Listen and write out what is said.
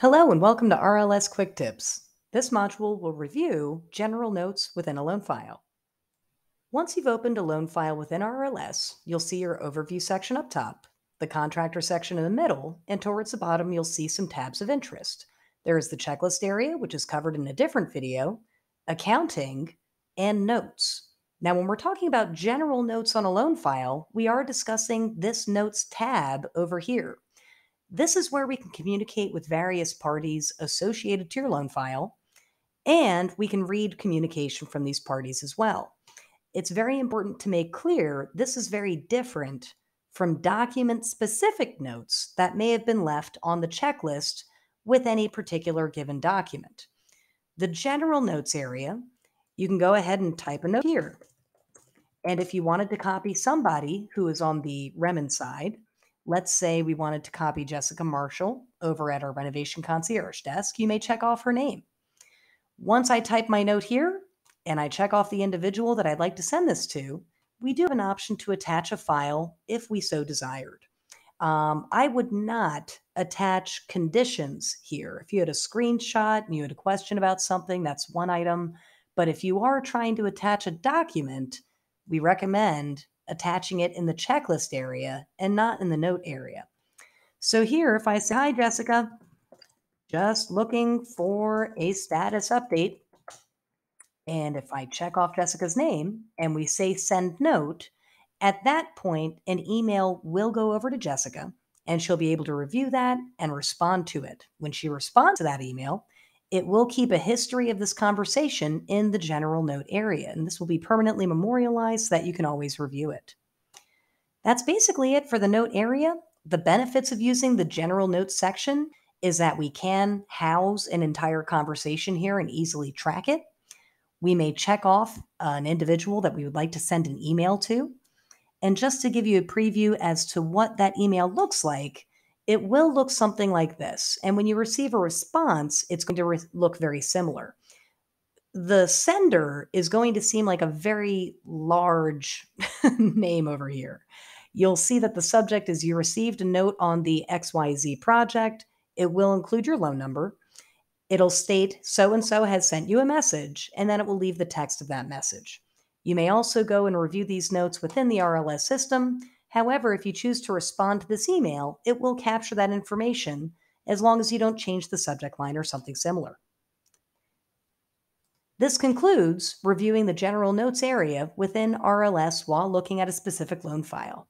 Hello and welcome to RLS Quick Tips. This module will review general notes within a loan file. Once you've opened a loan file within RLS, you'll see your overview section up top, the contractor section in the middle, and towards the bottom you'll see some tabs of interest. There is the checklist area, which is covered in a different video, accounting, and notes. Now, when we're talking about general notes on a loan file, we are discussing this notes tab over here. This is where we can communicate with various parties associated to your loan file, and we can read communication from these parties as well. It's very important to make clear this is very different from document specific notes that may have been left on the checklist with any particular given document. The general notes area, you can go ahead and type a note here. And if you wanted to copy somebody who is on the Remen side, Let's say we wanted to copy Jessica Marshall over at our renovation concierge desk. You may check off her name. Once I type my note here and I check off the individual that I'd like to send this to, we do have an option to attach a file if we so desired. Um, I would not attach conditions here. If you had a screenshot and you had a question about something, that's one item. But if you are trying to attach a document, we recommend attaching it in the checklist area and not in the note area. So here, if I say, hi, Jessica, just looking for a status update. And if I check off Jessica's name and we say send note, at that point, an email will go over to Jessica and she'll be able to review that and respond to it. When she responds to that email, it will keep a history of this conversation in the general note area, and this will be permanently memorialized so that you can always review it. That's basically it for the note area. The benefits of using the general notes section is that we can house an entire conversation here and easily track it. We may check off an individual that we would like to send an email to. And just to give you a preview as to what that email looks like, it will look something like this. And when you receive a response, it's going to re- look very similar. The sender is going to seem like a very large name over here. You'll see that the subject is you received a note on the XYZ project. It will include your loan number. It'll state so and so has sent you a message, and then it will leave the text of that message. You may also go and review these notes within the RLS system However, if you choose to respond to this email, it will capture that information as long as you don't change the subject line or something similar. This concludes reviewing the general notes area within RLS while looking at a specific loan file.